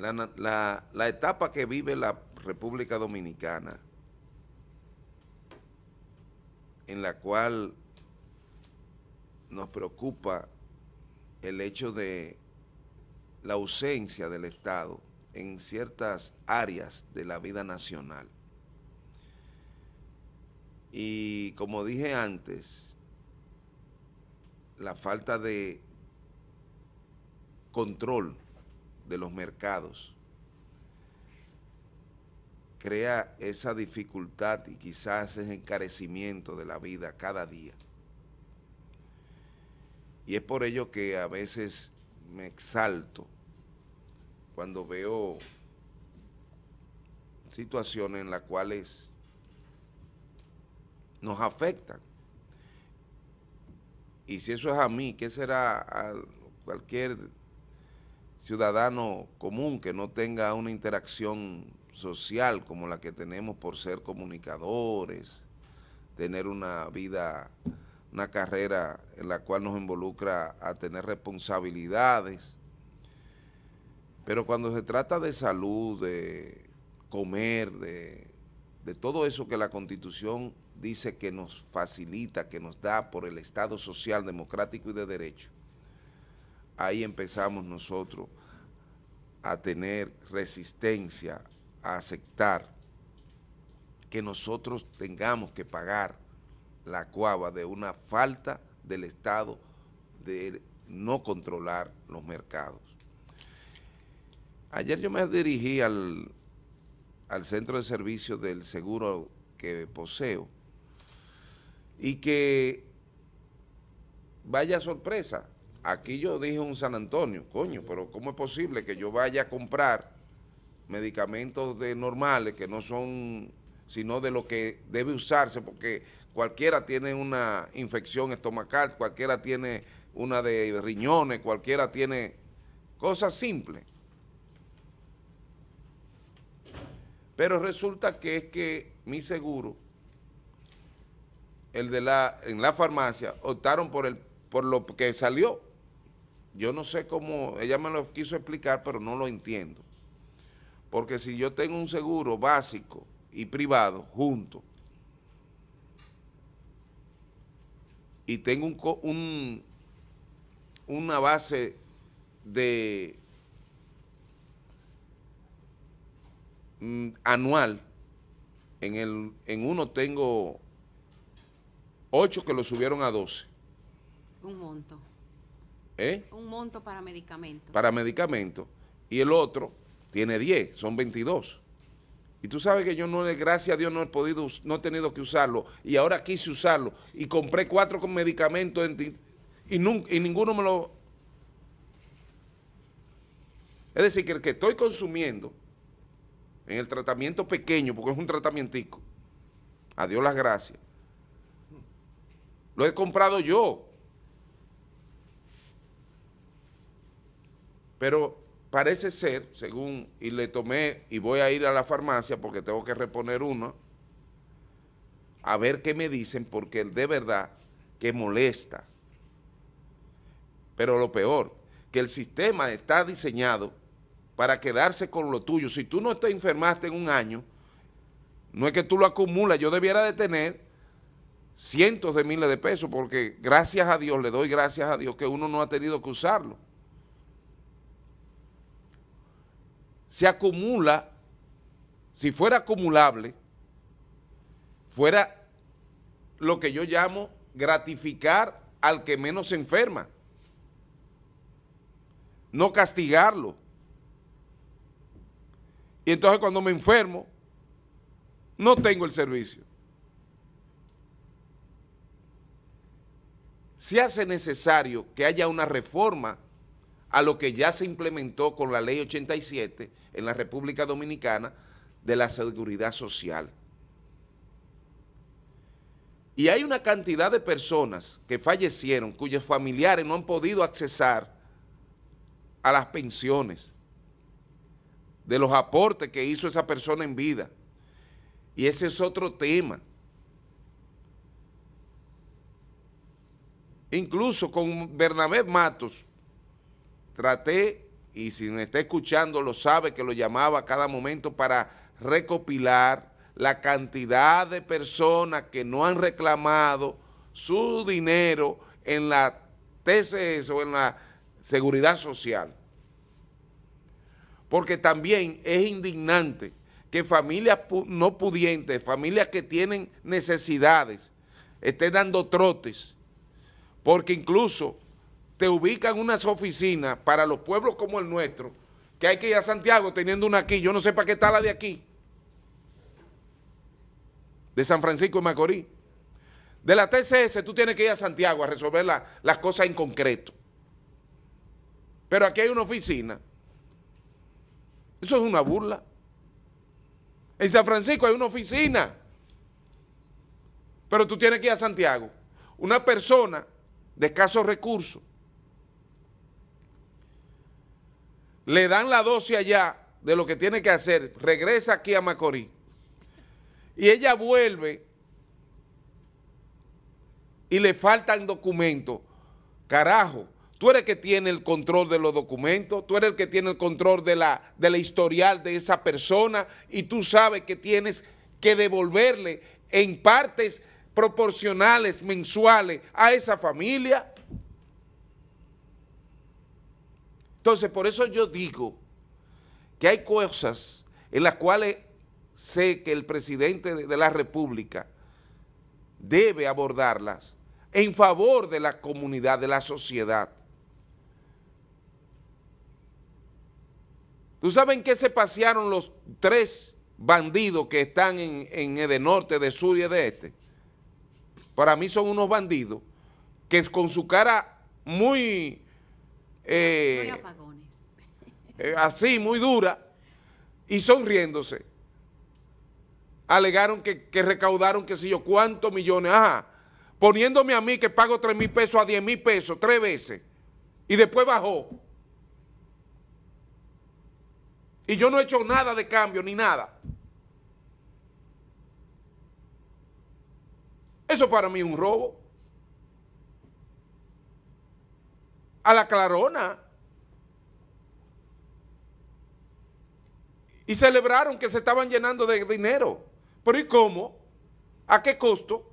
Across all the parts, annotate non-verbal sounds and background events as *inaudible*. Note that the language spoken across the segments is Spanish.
la, etapa que vive la República Dominicana, en la cual nos preocupa el hecho de la ausencia del Estado en ciertas áreas de la vida nacional. Y como dije antes, la falta de control de los mercados crea esa dificultad y quizás ese encarecimiento de la vida cada día. Y es por ello que a veces me exalto cuando veo situaciones en las cuales nos afectan. Y si eso es a mí, ¿qué será a cualquier ciudadano común que no tenga una interacción social como la que tenemos por ser comunicadores, tener una vida, una carrera en la cual nos involucra a tener responsabilidades. Pero cuando se trata de salud, de comer, de, de todo eso que la Constitución dice que nos facilita, que nos da por el Estado social, democrático y de derecho, ahí empezamos nosotros a tener resistencia, a aceptar que nosotros tengamos que pagar la cuava de una falta del Estado de no controlar los mercados. Ayer yo me dirigí al, al centro de servicio del seguro que poseo y que vaya sorpresa, aquí yo dije un San Antonio, coño, pero ¿cómo es posible que yo vaya a comprar medicamentos de normales que no son, sino de lo que debe usarse? Porque cualquiera tiene una infección estomacal, cualquiera tiene una de riñones, cualquiera tiene cosas simples. Pero resulta que es que mi seguro, el de la, en la farmacia, optaron por, el, por lo que salió, yo no sé cómo, ella me lo quiso explicar, pero no lo entiendo. Porque si yo tengo un seguro básico y privado junto, y tengo un, un, una base de mm, anual, en, el, en uno tengo ocho que lo subieron a doce. Un monto. ¿Eh? Un monto para medicamentos. Para medicamentos. Y el otro tiene 10, son 22. Y tú sabes que yo no, gracias a Dios, no he podido, no he tenido que usarlo. Y ahora quise usarlo. Y compré cuatro con medicamentos y, ninguno me lo... Es decir, que el que estoy consumiendo en el tratamiento pequeño, porque es un tratamiento, a Dios las gracias, lo he comprado yo Pero parece ser, según, y le tomé, y voy a ir a la farmacia porque tengo que reponer uno, a ver qué me dicen, porque de verdad que molesta. Pero lo peor, que el sistema está diseñado para quedarse con lo tuyo. Si tú no te enfermaste en un año, no es que tú lo acumulas, yo debiera de tener cientos de miles de pesos, porque gracias a Dios, le doy gracias a Dios que uno no ha tenido que usarlo. se acumula, si fuera acumulable, fuera lo que yo llamo gratificar al que menos se enferma, no castigarlo. Y entonces cuando me enfermo, no tengo el servicio. Se hace necesario que haya una reforma a lo que ya se implementó con la ley 87 en la República Dominicana de la seguridad social. Y hay una cantidad de personas que fallecieron cuyos familiares no han podido accesar a las pensiones de los aportes que hizo esa persona en vida. Y ese es otro tema. Incluso con Bernabé Matos, traté, y si me está escuchando lo sabe, que lo llamaba a cada momento para recopilar la cantidad de personas que no han reclamado su dinero en la TCS o en la Seguridad Social. Porque también es indignante que familias no pudientes, familias que tienen necesidades, estén dando trotes, porque incluso te ubican unas oficinas para los pueblos como el nuestro, que hay que ir a Santiago teniendo una aquí, yo no sé para qué está la de aquí, de San Francisco y Macorís. De la TCS tú tienes que ir a Santiago a resolver las cosas en concreto. Pero aquí hay una oficina. Eso es una burla. En San Francisco hay una oficina. Pero tú tienes que ir a Santiago. Una persona de escasos recursos le dan la dosis allá de lo que tiene que hacer, regresa aquí a Macorís y ella vuelve y le faltan documentos. Carajo, tú eres el que tiene el control de los documentos, tú eres el que tiene el control de la, de la historial de esa persona y tú sabes que tienes que devolverle en partes proporcionales mensuales a esa familia. Entonces, por eso yo digo que hay cosas en las cuales sé que el presidente de la República debe abordarlas en favor de la comunidad, de la sociedad. ¿Tú sabes en qué se pasearon los tres bandidos que están en, el de norte, de sur y de este? Para mí son unos bandidos que con su cara muy eh, *laughs* eh, así, muy dura, y sonriéndose. Alegaron que, recaudaron, qué sé yo, cuántos millones. Ajá, poniéndome a mí que pago 3 mil pesos a 10 mil pesos tres veces, y después bajó. Y yo no he hecho nada de cambio, ni nada. Eso para mí es un robo. a la clarona. Y celebraron que se estaban llenando de dinero. Pero ¿y cómo? ¿A qué costo?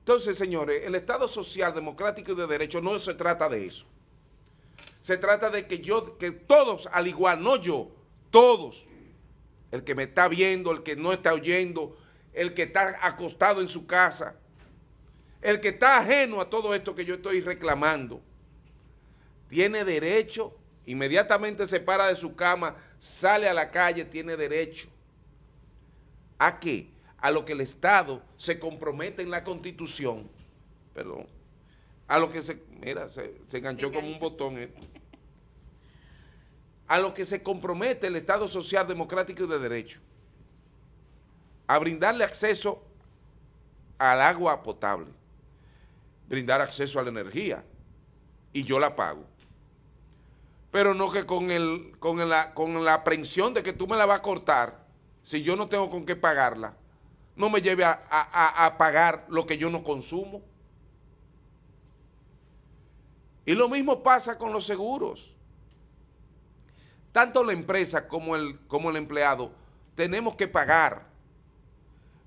Entonces, señores, el Estado social, democrático y de derecho no se trata de eso. Se trata de que yo, que todos, al igual, no yo, todos, el que me está viendo, el que no está oyendo, el que está acostado en su casa, el que está ajeno a todo esto que yo estoy reclamando, tiene derecho, inmediatamente se para de su cama, sale a la calle, tiene derecho. ¿A qué? A lo que el Estado se compromete en la Constitución. Perdón. A lo que se... Mira, se, enganchó como un botón. Eh. A lo que se compromete el Estado Social Democrático y de Derecho. A brindarle acceso al agua potable brindar acceso a la energía y yo la pago. Pero no que con, con, la, con aprensión de que tú me la vas a cortar, si yo no tengo con qué pagarla, no me lleve a, pagar lo que yo no consumo. Y lo mismo pasa con los seguros. Tanto la empresa como el, como el empleado tenemos que pagar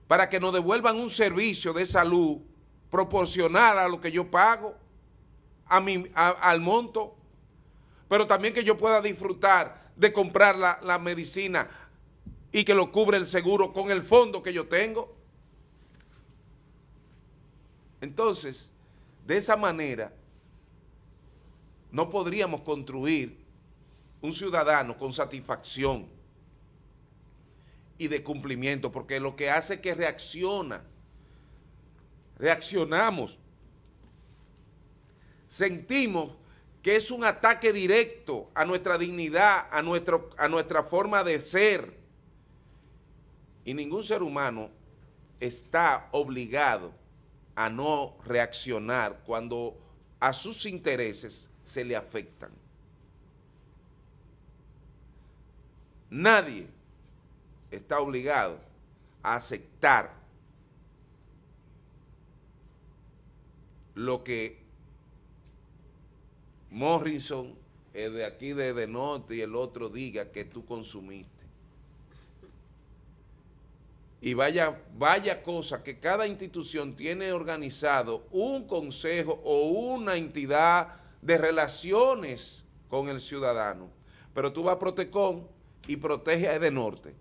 para que nos devuelvan un servicio de salud proporcional a lo que yo pago, a mi, al monto, pero también que yo pueda disfrutar de comprar la, la medicina y que lo cubre el seguro con el fondo que yo tengo. Entonces, de esa manera, no podríamos construir un ciudadano con satisfacción y de cumplimiento, porque lo que hace es que reacciona reaccionamos, sentimos que es un ataque directo a nuestra dignidad, a, nuestro, a nuestra forma de ser. Y ningún ser humano está obligado a no reaccionar cuando a sus intereses se le afectan. Nadie está obligado a aceptar lo que Morrison, es de aquí de, de Norte y el otro diga que tú consumiste. Y vaya, vaya cosa que cada institución tiene organizado un consejo o una entidad de relaciones con el ciudadano. Pero tú vas a Protecon y protege a Edenorte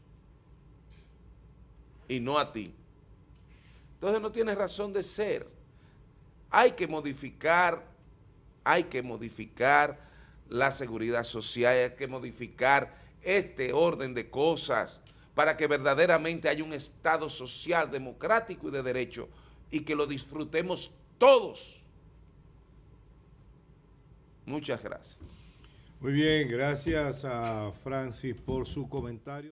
y no a ti. Entonces no tiene razón de ser. Hay que modificar, hay que modificar la seguridad social, hay que modificar este orden de cosas para que verdaderamente haya un Estado social, democrático y de derecho y que lo disfrutemos todos. Muchas gracias. Muy bien, gracias a Francis por su comentario.